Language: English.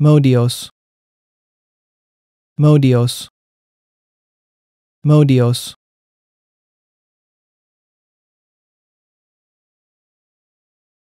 Modios. Modios. Modios.